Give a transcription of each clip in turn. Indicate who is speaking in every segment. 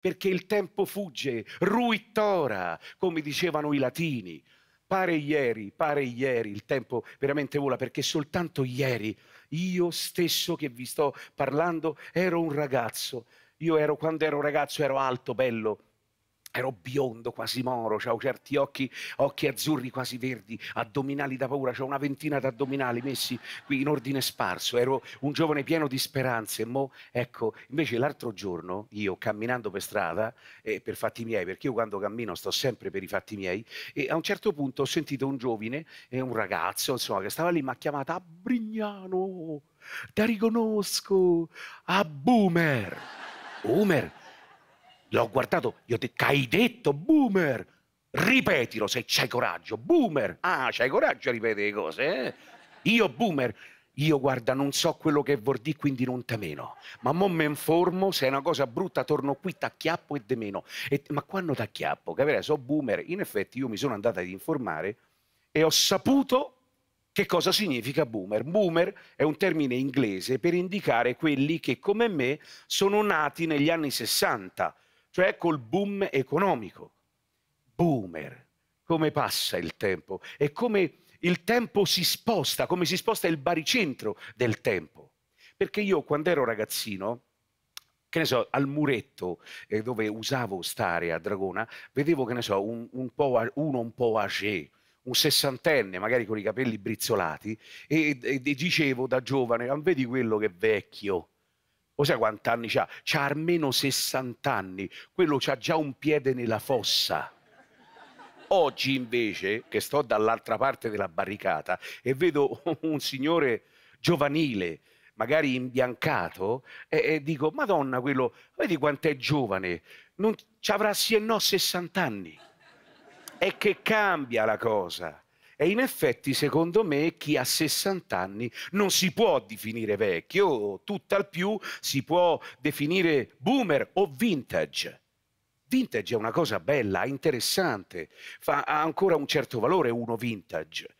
Speaker 1: perché il tempo fugge, ruitora, come dicevano i latini. Pare ieri, pare ieri, il tempo veramente vola, perché soltanto ieri io stesso che vi sto parlando ero un ragazzo. Io ero, quando ero ragazzo ero alto, bello, Ero biondo, quasi moro, avevo certi occhi, occhi azzurri quasi verdi, addominali da paura, c'ho una ventina di addominali messi qui in ordine sparso, ero un giovane pieno di speranze. Mo, ecco, invece l'altro giorno io camminando per strada, eh, per fatti miei, perché io quando cammino sto sempre per i fatti miei, e a un certo punto ho sentito un giovane, eh, un ragazzo, insomma, che stava lì, mi ha chiamato a Brignano, ti riconosco, a Boomer. Boomer? L'ho guardato, gli ho detto, che hai detto, boomer? Ripetilo se c'hai coraggio, boomer. Ah, c'hai coraggio a ripetere le cose, eh? Io, boomer, io guarda, non so quello che vuol dire, quindi non te meno. Ma mo mi informo, se è una cosa brutta torno qui, t'acchiappo e de meno. E, ma quando t'acchiappo? Capirai, so boomer. In effetti io mi sono andata ad informare e ho saputo che cosa significa boomer? Boomer è un termine inglese per indicare quelli che, come me, sono nati negli anni 60 cioè col boom economico. Boomer, come passa il tempo e come il tempo si sposta, come si sposta il baricentro del tempo. Perché io quando ero ragazzino, che ne so, al muretto eh, dove usavo stare a Dragona, vedevo, che ne so, un, un po', uno un po' âgé, un sessantenne, magari con i capelli brizzolati, e, e, e dicevo da giovane, non ah, vedi quello che è vecchio, lo sai quanti anni c'ha? C'ha almeno 60 anni, quello c'ha già un piede nella fossa. Oggi invece, che sto dall'altra parte della barricata e vedo un signore giovanile, magari imbiancato, e, e dico, Madonna, quello, vedi quanto è giovane, non, ci avrà sì e no 60 anni. E che cambia la cosa. E in effetti, secondo me, chi ha 60 anni non si può definire vecchio, tutt'al più si può definire boomer o vintage. Vintage è una cosa bella, interessante, fa, ha ancora un certo valore uno vintage.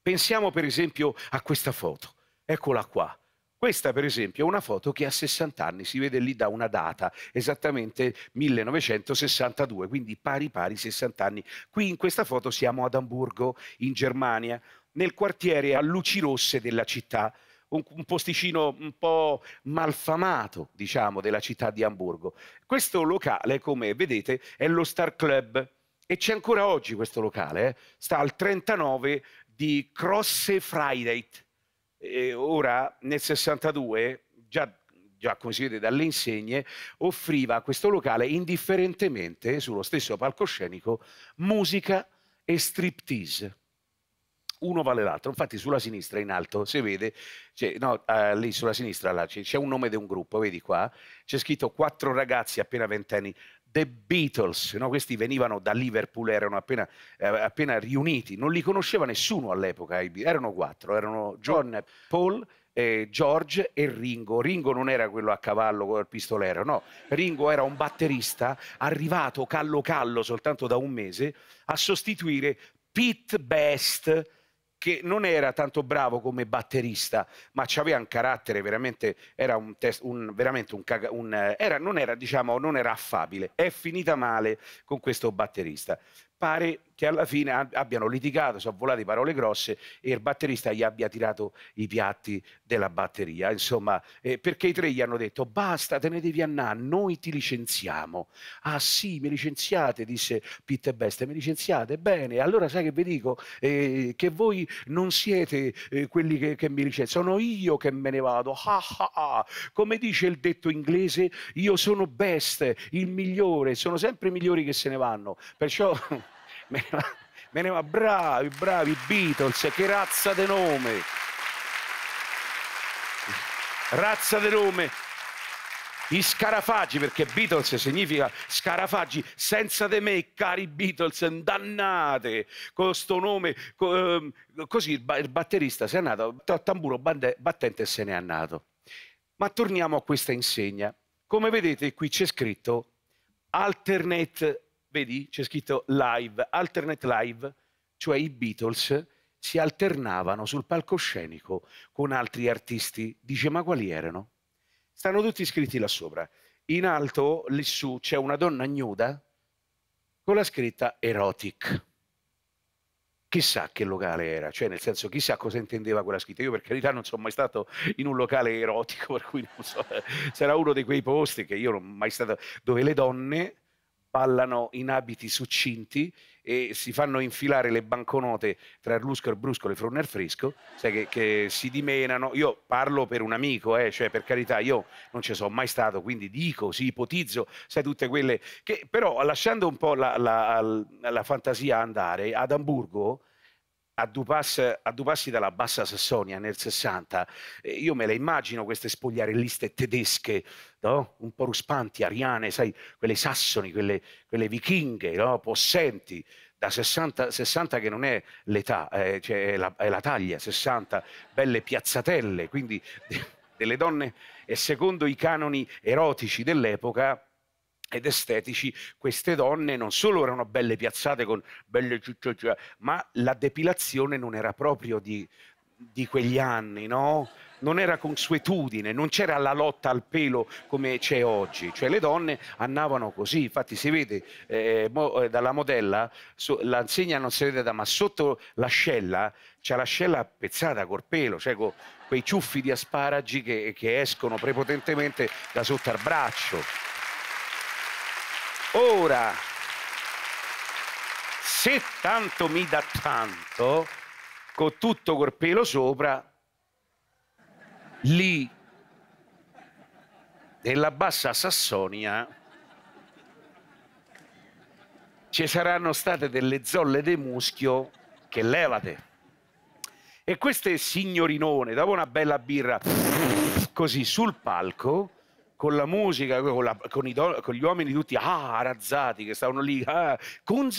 Speaker 1: Pensiamo per esempio a questa foto, eccola qua. Questa per esempio è una foto che ha 60 anni, si vede lì da una data, esattamente 1962, quindi pari pari 60 anni. Qui in questa foto siamo ad Amburgo, in Germania, nel quartiere a luci rosse della città, un, un posticino un po' malfamato, diciamo, della città di Amburgo. Questo locale, come vedete, è lo Star Club. E c'è ancora oggi questo locale, eh? sta al 39 di Crosse Friday, eh, ora nel 62, già, già come si vede dalle insegne, offriva a questo locale indifferentemente sullo stesso palcoscenico musica e striptease uno vale l'altro. Infatti, sulla sinistra in alto si vede, cioè, no, eh, lì sulla sinistra c'è, un nome di un gruppo, vedi qua, c'è scritto quattro ragazzi appena ventenni The Beatles, no? questi venivano da Liverpool, erano appena, eh, appena, riuniti, non li conosceva nessuno all'epoca, erano quattro, erano John, Paul, eh, George e Ringo. Ringo non era quello a cavallo con il pistolero, no, Ringo era un batterista arrivato callo callo soltanto da un mese a sostituire Pete Best, che non era tanto bravo come batterista, ma aveva un carattere veramente, era un test, un, veramente un, un era, non era, diciamo, non era affabile. È finita male con questo batterista pare che alla fine abbiano litigato, sono volate parole grosse e il batterista gli abbia tirato i piatti della batteria, insomma, eh, perché i tre gli hanno detto basta, te ne devi annà, noi ti licenziamo. Ah sì, mi licenziate, disse Pete Best, mi licenziate? Bene, allora sai che vi dico? Eh, che voi non siete eh, quelli che, che mi licenziano, sono io che me ne vado, ah, ah, ah. come dice il detto inglese, io sono best, il migliore, sono sempre i migliori che se ne vanno, perciò... Me ne, va, me ne va bravi, bravi Beatles, che razza di nome! Razza di nome! I scarafaggi, perché Beatles significa scarafaggi, senza di me, cari Beatles, dannate, con sto nome, co, ehm, così il, batterista si è andato, tamburo battente se n'è andato. Ma torniamo a questa insegna. Come vedete qui c'è scritto Alternate Vedi, c'è scritto live, alternate live, cioè i Beatles si alternavano sul palcoscenico con altri artisti. Dice, ma quali erano? Stanno tutti scritti là sopra. In alto, lì su, c'è una donna nuda con la scritta erotic. Chissà che locale era, cioè nel senso chissà cosa intendeva quella scritta. Io per carità non sono mai stato in un locale erotico, per cui non so, sarà uno di quei posti che io non ho mai stato, dove le donne ballano in abiti succinti e si fanno infilare le banconote tra Lusco e Brusco e Fronner Fresco, sai che, che, si dimenano. Io parlo per un amico, eh, cioè per carità, io non ci sono mai stato, quindi dico, sì, ipotizzo, sai, tutte quelle che però lasciando un po' la, la, la fantasia andare, ad Amburgo a due, pass, a due, passi dalla Bassa Sassonia nel 60, io me le immagino queste spogliarelliste tedesche, no? un po' ruspanti, ariane, sai, quelle sassoni, quelle, quelle vichinghe, no? possenti, da 60, 60 che non è l'età, eh, cioè è, la, è, la, taglia, 60, belle piazzatelle, quindi delle donne e secondo i canoni erotici dell'epoca ed estetici, queste donne non solo erano belle piazzate con belle ciccioccia, ma la depilazione non era proprio di, di quegli anni, no? Non era consuetudine, non c'era la lotta al pelo come c'è oggi, cioè le donne andavano così, infatti si vede eh, mo, eh, dalla modella, so, l'insegna non si vede da, ma sotto l'ascella c'è l'ascella pezzata col pelo, cioè con quei ciuffi di asparagi che, che escono prepotentemente da sotto al braccio. Ora, se tanto mi dà tanto, con tutto col pelo sopra, lì, nella bassa Sassonia, ci saranno state delle zolle di muschio che levate. E queste signorinone, dopo una bella birra così sul palco, con la musica, con, la, con, i, con, gli uomini tutti ah, razzati che stavano lì, ah, con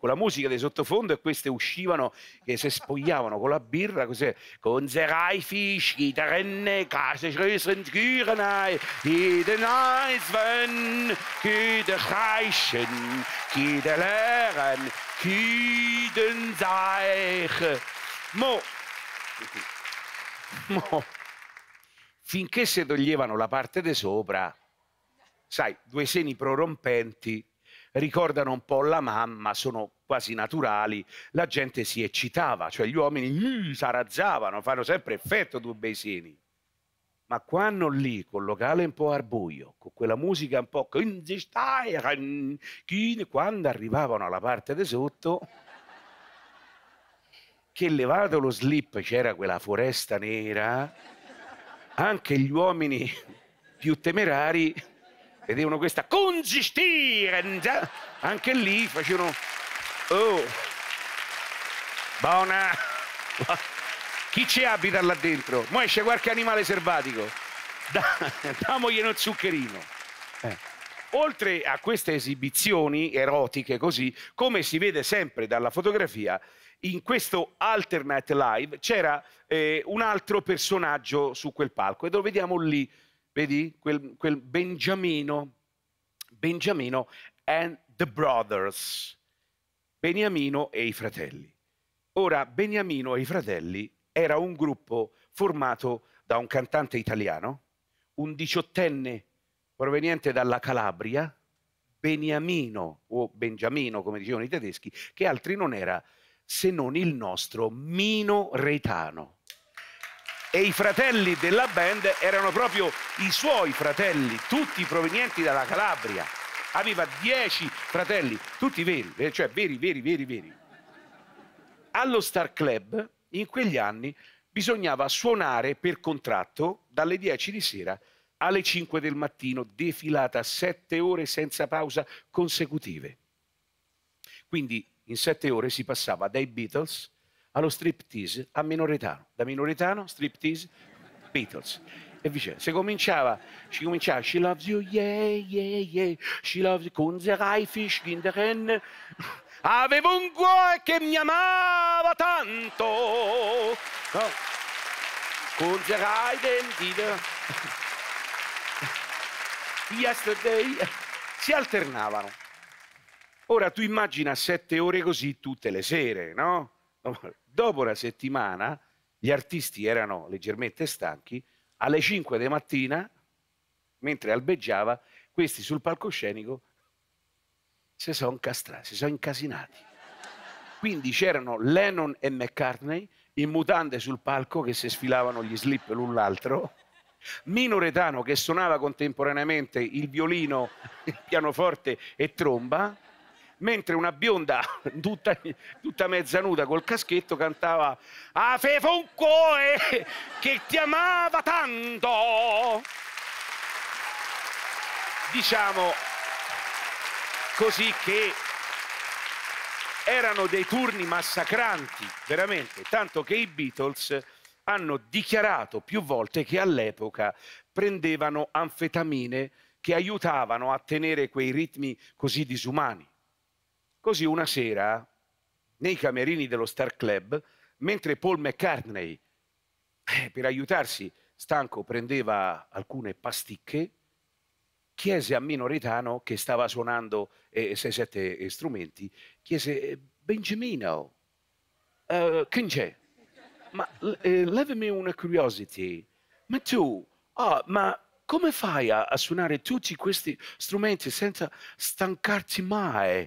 Speaker 1: la musica di sottofondo e queste uscivano che si spogliavano con la birra, così, con Zeraifisch, Gitarrenne, Kase Schrösen, Kürenai, Kidenaisven, Kidereischen, Kideleren, Zeich. Mo. Mo finché si toglievano la parte di sopra, sai, due seni prorompenti ricordano un po' la mamma, sono quasi naturali, la gente si eccitava, cioè gli uomini uh, sarazzavano, fanno sempre effetto due bei seni. Ma quando lì, col locale un po' al con quella musica un po' eh, quando arrivavano alla parte di sotto, che levato lo slip c'era quella foresta nera, anche gli uomini più temerari vedevano questa consistenza, anche lì facevano, oh, buona, chi ci abita là dentro? Mo esce qualche animale selvatico, damogliene un zuccherino. Eh. Oltre a queste esibizioni erotiche così, come si vede sempre dalla fotografia, in questo Alternate Live c'era eh, un altro personaggio su quel palco e lo vediamo lì, vedi? Quel, quel Bengiamino, Bengiamino and the Brothers, Beniamino e i fratelli. Ora, Beniamino e i fratelli era un gruppo formato da un cantante italiano, un diciottenne proveniente dalla Calabria, Beniamino o Benjamino, come dicevano i tedeschi, che altri non era se non il nostro Mino Reitano. E i fratelli della band erano proprio i suoi fratelli, tutti provenienti dalla Calabria. Aveva dieci fratelli, tutti veri, eh, cioè veri, veri, veri, veri. Allo Star Club, in quegli anni, bisognava suonare per contratto dalle 10 di sera alle 5 del mattino, defilata 7 ore senza pausa consecutive. Quindi in sette ore si passava dai Beatles allo striptease a Minoritano. da Minoritano, striptease, Beatles. E viceversa, si cominciava, si cominciava, she loves you, yeah, yeah, yeah, she loves you, con the raifish, in avevo un cuore che mi amava tanto, no? con the raiden, yesterday, si alternavano. Ora tu immagina sette ore così tutte le sere, no? Dopo una settimana gli artisti erano leggermente stanchi, alle 5 di mattina, mentre albeggiava, questi sul palcoscenico si sono si sono incasinati. Quindi c'erano Lennon e McCartney in mutande sul palco che si sfilavano gli slip l'un l'altro, Minoretano che suonava contemporaneamente il violino, il pianoforte e tromba, mentre una bionda tutta, tutta mezza nuda col caschetto cantava Avevo un cuore che ti amava tanto. Diciamo così che erano dei turni massacranti, veramente, tanto che i Beatles hanno dichiarato più volte che all'epoca prendevano anfetamine che aiutavano a tenere quei ritmi così disumani. Così una sera, nei camerini dello Star Club, mentre Paul McCartney, eh, per aiutarsi, stanco, prendeva alcune pasticche, chiese a Minoretano, che stava suonando 6-7 eh, eh, strumenti, chiese, eh, Benjamino, uh, c'è? ma eh, levami una curiosity. Ma tu, oh, ma come fai a, a, suonare tutti questi strumenti senza stancarti mai?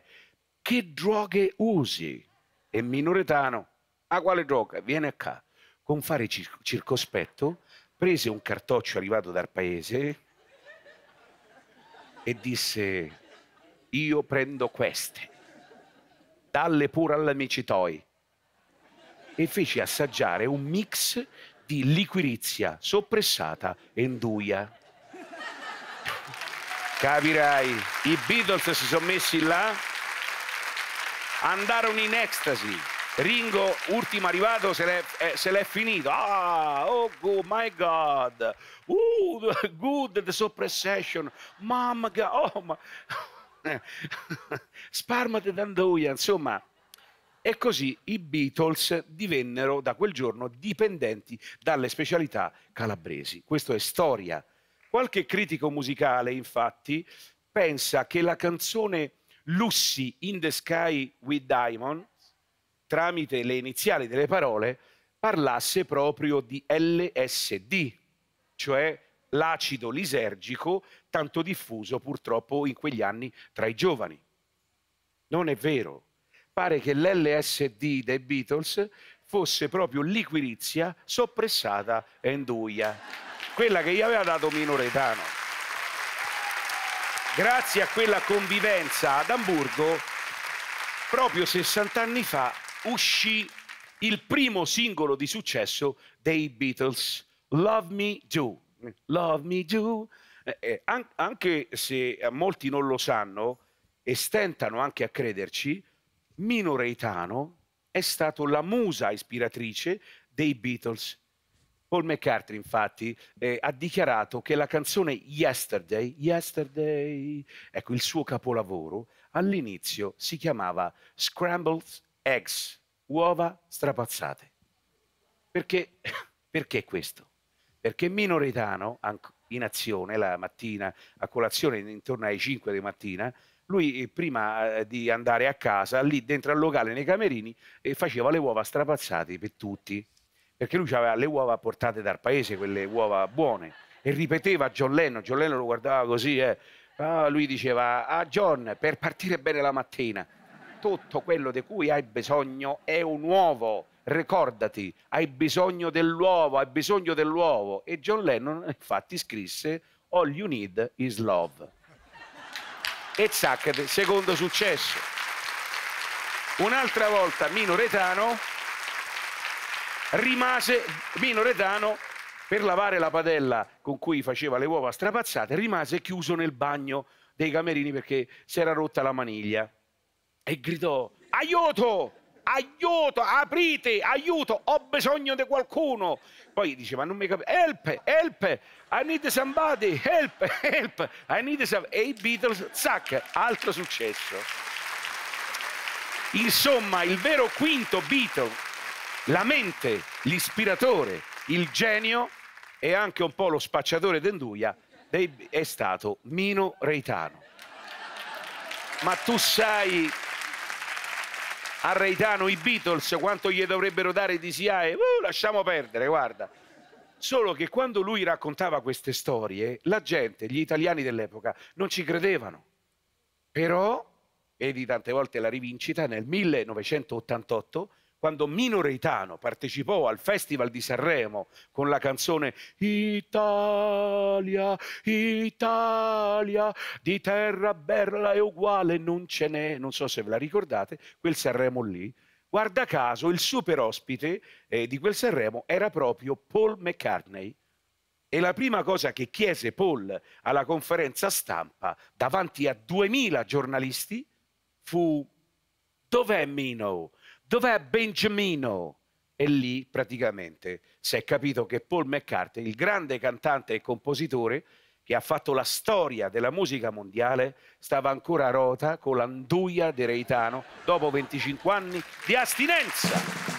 Speaker 1: che droghe usi? E minoretano, a quale droga? Viene qua. Con fare cir- circospetto, prese un cartoccio arrivato dal paese e disse, io prendo queste, dalle pure all'amici toi. E fece assaggiare un mix di liquirizia soppressata e induia. Capirai, i Beatles si sono messi là andarono in ecstasy. Ringo, ultimo arrivato, se l'è, eh, finito. Ah, oh, oh my God. Uh, good, the suppression. Mamma mia, oh, ma... Eh, Sparma di Dandoia, insomma. E così i Beatles divennero da quel giorno dipendenti dalle specialità calabresi. Questo è storia. Qualche critico musicale, infatti, pensa che la canzone Lucy in the Sky with Diamond, tramite le iniziali delle parole, parlasse proprio di LSD, cioè l'acido lisergico tanto diffuso purtroppo in quegli anni tra i giovani. Non è vero. Pare che l'LSD dei Beatles fosse proprio liquirizia soppressata e induia, quella che gli aveva dato Minoretano grazie a quella convivenza ad Amburgo, proprio 60 anni fa uscì il primo singolo di successo dei Beatles, Love Me Do. Love Me Do. Eh, eh an anche se eh, molti non lo sanno e stentano anche a crederci, Mino Reitano è stato la musa ispiratrice dei Beatles Paul McCartney, infatti, eh, ha dichiarato che la canzone Yesterday, Yesterday, ecco il suo capolavoro, all'inizio si chiamava Scrambled Eggs, uova strapazzate. Perché, perché questo? Perché Minoritano, in azione la mattina, a colazione intorno alle 5 di mattina, lui eh, prima eh, di andare a casa, lì dentro al locale nei camerini, eh, faceva le uova strapazzate per tutti perché lui aveva le uova portate dal paese, quelle uova buone, e ripeteva a John Lennon, John Lennon lo guardava così, eh. ah, lui diceva a ah, John per partire bene la mattina, tutto quello di cui hai bisogno è un uovo, ricordati, hai bisogno dell'uovo, hai bisogno dell'uovo. E John Lennon infatti scrisse All You Need Is Love. E zaccate, secondo successo. Un'altra volta Mino Retano rimase minoretano per lavare la padella con cui faceva le uova strapazzate, rimase chiuso nel bagno dei camerini perché si era rotta la maniglia e gridò aiuto! Aiuto, aprite, aiuto, ho bisogno di qualcuno. Poi diceva, non mi capisco, help, help, I need somebody, help, help, I need somebody. E i Beatles, zac, altro successo. Insomma, il vero quinto Beatle la mente, l'ispiratore, il genio e anche un po' lo spacciatore d'enduia è stato Mino Reitano. Ma tu sai a Reitano i Beatles quanto gli dovrebbero dare di SIAE? Eh? Uh, lasciamo perdere, guarda. Solo che quando lui raccontava queste storie, la gente, gli italiani dell'epoca, non ci credevano. Però, vedi tante volte la rivincita, nel 1988 quando Mino Reitano partecipò al Festival di Sanremo con la canzone Italia, Italia, di terra bella è uguale non ce n'è, non so se ve la ricordate, quel Sanremo lì, guarda caso il super ospite eh, di quel Sanremo era proprio Paul McCartney. E la prima cosa che chiese Paul alla conferenza stampa davanti a 2000 giornalisti fu dov'è Mino? Dov'è Benjamino? E lì praticamente si è capito che Paul McCartney, il grande cantante e compositore che ha fatto la storia della musica mondiale, stava ancora a rota con l'anduia di Reitano dopo 25 anni di astinenza.